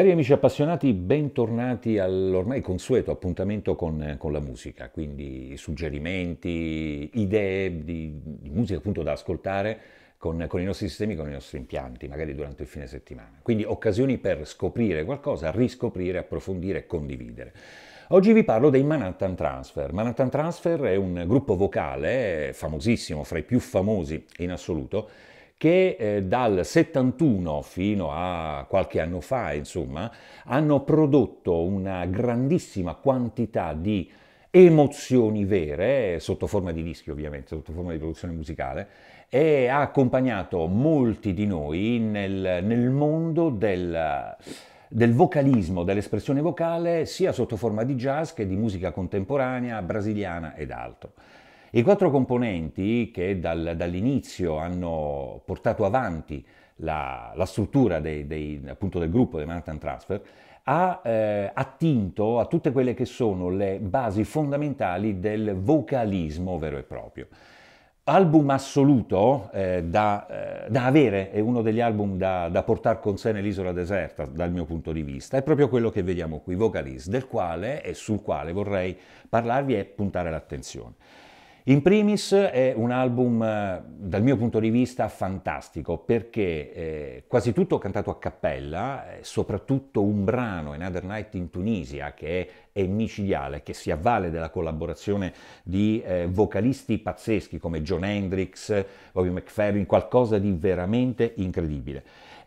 Cari amici appassionati, bentornati all'ormai consueto appuntamento con, con la musica, quindi suggerimenti, idee di, di musica appunto da ascoltare con, con, i nostri sistemi, con i nostri impianti, magari durante il fine settimana. Quindi occasioni per scoprire qualcosa, riscoprire, approfondire, condividere. Oggi vi parlo dei Manhattan Transfer. Manhattan Transfer è un gruppo vocale famosissimo, fra i più famosi in assoluto, che eh, dal 71 fino a qualche anno fa, insomma, hanno prodotto una grandissima quantità di emozioni vere, sotto forma di dischi ovviamente, sotto forma di produzione musicale, e ha accompagnato molti di noi nel, nel mondo del, del vocalismo, dell'espressione vocale, sia sotto forma di jazz che di musica contemporanea, brasiliana ed altro. I quattro componenti che dal, dall'inizio hanno portato avanti la, la struttura dei, dei, del gruppo dei Manhattan Transfer ha eh, attinto a tutte quelle che sono le basi fondamentali del vocalismo vero e proprio. Album assoluto eh, da, eh, da, avere, è uno degli album da, da portare con sé nell'isola deserta dal mio punto di vista, è proprio quello che vediamo qui, Vocalist, del quale e sul quale vorrei parlarvi e puntare l'attenzione. In primis è un album eh, dal mio punto di vista fantastico perché eh, quasi tutto cantato a cappella, eh, soprattutto un brano Another Night in Tunisia che è, micidiale, che si avvale della collaborazione di vocalisti pazzeschi come John Hendrix, Bobby McFerrin, qualcosa di veramente incredibile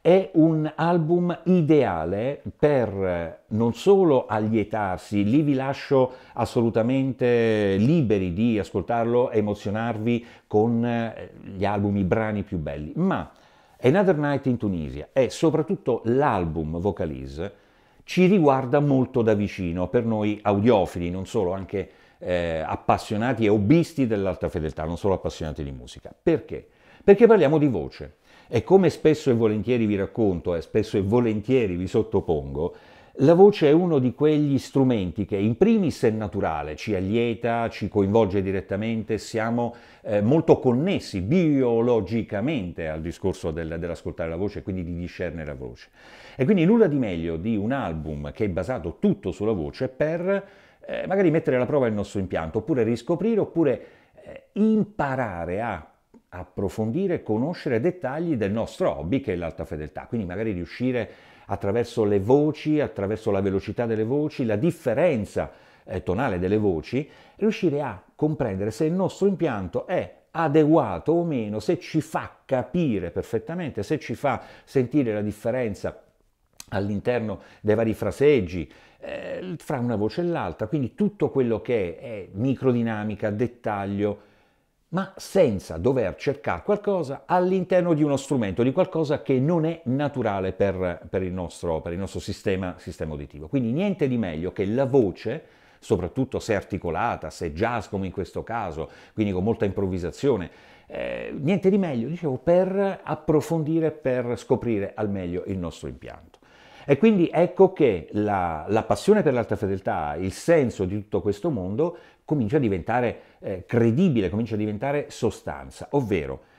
è un album ideale per eh, non solo allietarsi, lì vi lascio assolutamente liberi di ascoltarlo, e emozionarvi con eh, gli album, i brani più belli, ma Another Night in Tunisia e soprattutto l'album Vocalise ci riguarda molto da vicino, per noi audiofili, non solo, anche eh, appassionati e hobbisti dell'alta fedeltà, non solo appassionati di musica. Perché? Perché parliamo di voce. E come spesso e volentieri vi racconto e eh, spesso e volentieri vi sottopongo, la voce è uno di quegli strumenti che in primis è naturale, ci allieta, ci coinvolge direttamente, siamo eh, molto connessi biologicamente al discorso del, dell'ascoltare la voce e quindi di discernere la voce. E quindi nulla di meglio di un album che è basato tutto sulla voce per eh, magari mettere alla prova il nostro impianto, oppure riscoprire, oppure eh, imparare a approfondire e conoscere dettagli del nostro hobby che è l'alta fedeltà, quindi magari riuscire attraverso le voci, attraverso la velocità delle voci, la differenza eh, tonale delle voci, riuscire a comprendere se il nostro impianto è adeguato o meno, se ci fa capire perfettamente, se ci fa sentire la differenza all'interno dei vari fraseggi, eh, fra una voce e l'altra, quindi tutto quello che è, è microdinamica, dettaglio, ma senza dover cercare qualcosa all'interno di uno strumento, di qualcosa che non è naturale per, per, il, nostro, per il, nostro, sistema, sistema uditivo. Quindi niente di meglio che la voce soprattutto se articolata, se jazz come in questo caso, quindi con molta improvvisazione. Eh, niente di meglio, dicevo, per approfondire, per scoprire al meglio il nostro impianto. E quindi ecco che la, la passione per l'alta fedeltà, il senso di tutto questo mondo, comincia a diventare eh, credibile, comincia a diventare sostanza, ovvero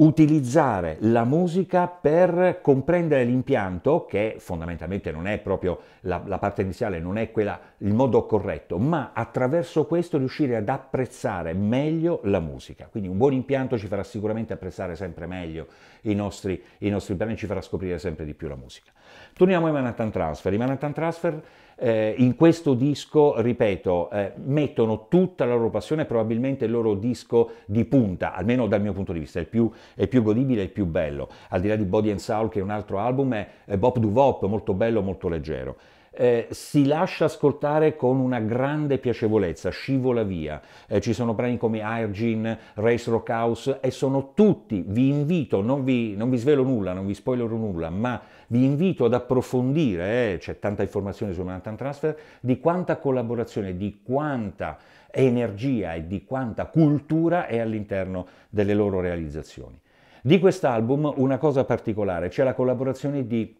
utilizzare la musica per comprendere l'impianto, che fondamentalmente non è proprio la, la parte iniziale, non è quella, il modo corretto, ma attraverso questo riuscire ad apprezzare meglio la musica. Quindi un buon impianto ci farà sicuramente apprezzare sempre meglio i nostri, i nostri brani, ci farà scoprire sempre di più la musica. Torniamo ai Manhattan Transfer. I Manhattan Transfer eh, in questo disco, ripeto, eh, mettono tutta la loro passione, probabilmente il loro disco di punta, almeno dal mio punto di vista, è il più, è più godibile, è il più bello. Al di là di Body and Soul, che è un altro album, è, Bop Duvop, molto bello, molto leggero eh, si lascia ascoltare con una grande piacevolezza, scivola via. Eh, ci sono brani come Argin, Race House e sono tutti, vi invito, non vi, non vi svelo nulla, non vi spoilerò nulla, ma vi invito ad approfondire, eh, c'è tanta informazione su Manhattan Transfer, di quanta collaborazione, di quanta energia e di quanta cultura è all'interno delle loro realizzazioni. Di quest'album una cosa particolare, c'è la collaborazione di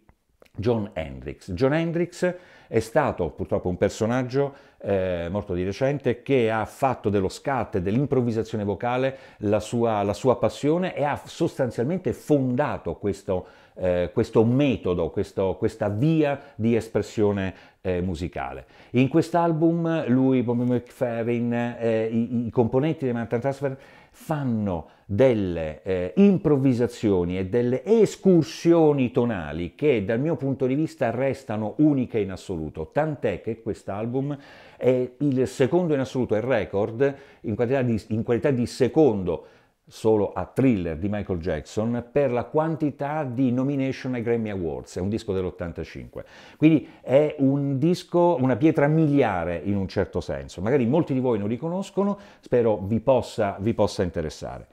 John Hendrix. John Hendrix è stato purtroppo un personaggio eh, morto di recente che ha fatto dello scat e dell'improvvisazione vocale la sua, la sua, passione e ha sostanzialmente fondato questo, eh, questo metodo, questo, questa via di espressione eh, musicale. In quest'album lui, Bobby McFerrin, eh, i, i componenti di Manhattan Transfer fanno delle eh, improvvisazioni e delle escursioni tonali che dal mio punto di vista restano uniche in assoluto, tant'è che quest'album è il secondo in assoluto, è il record in qualità di, in qualità di secondo solo a Thriller di Michael Jackson per la quantità di nomination ai Grammy Awards, è un disco dell'85. Quindi è un disco, una pietra miliare in un certo senso. Magari molti di voi non li conoscono, spero vi possa, vi possa interessare.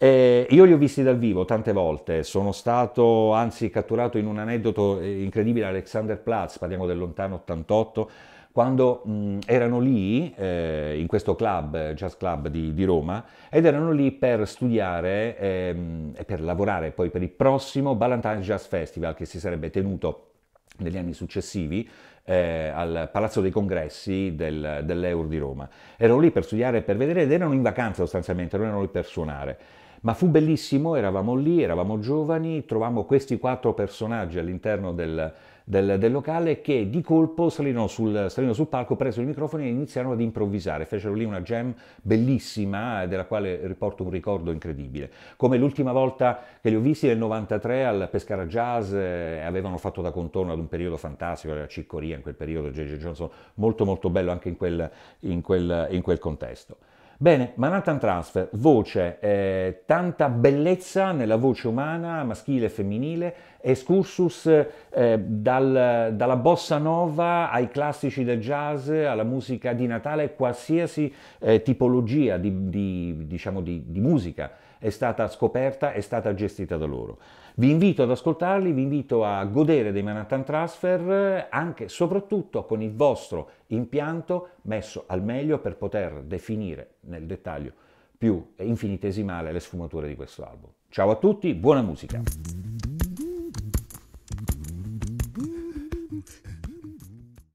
Eh, io li ho visti dal vivo tante volte, sono stato anzi catturato in un aneddoto eh, incredibile Alexander Platz, parliamo del lontano 88, quando mh, mm, erano lì, eh, in questo club, eh, jazz club di, di, Roma, ed erano lì per studiare ehm, e per lavorare poi per il prossimo Ballantine Jazz Festival che si sarebbe tenuto negli anni successivi eh, al Palazzo dei Congressi del, dell'Eur di Roma. Erano lì per studiare, per vedere ed erano in vacanza sostanzialmente, non erano lì per suonare. Ma fu bellissimo, eravamo lì, eravamo giovani, trovammo questi quattro personaggi all'interno del, del, del, locale che di colpo salirono sul, salirono sul palco, presero il microfono e iniziarono ad improvvisare. Fecero lì una jam bellissima, della quale riporto un ricordo incredibile. Come l'ultima volta che li ho visti nel 93 al Pescara Jazz, eh, avevano fatto da contorno ad un periodo fantastico, era Ciccoria in quel periodo, J.J. Johnson, molto molto bello anche in quel, in quel, in quel contesto. Bene, Manhattan Transfer, voce, eh, tanta bellezza nella voce umana, maschile e femminile, escursus eh, dal, dalla bossa nova ai classici del jazz, alla musica di Natale, qualsiasi eh, tipologia di, di, diciamo di, di musica è stata scoperta, è stata gestita da loro. Vi invito ad ascoltarli, vi invito a godere dei Manhattan Transfer anche e soprattutto con il vostro impianto messo al meglio per poter definire nel dettaglio più infinitesimale le sfumature di questo album. Ciao a tutti, buona musica!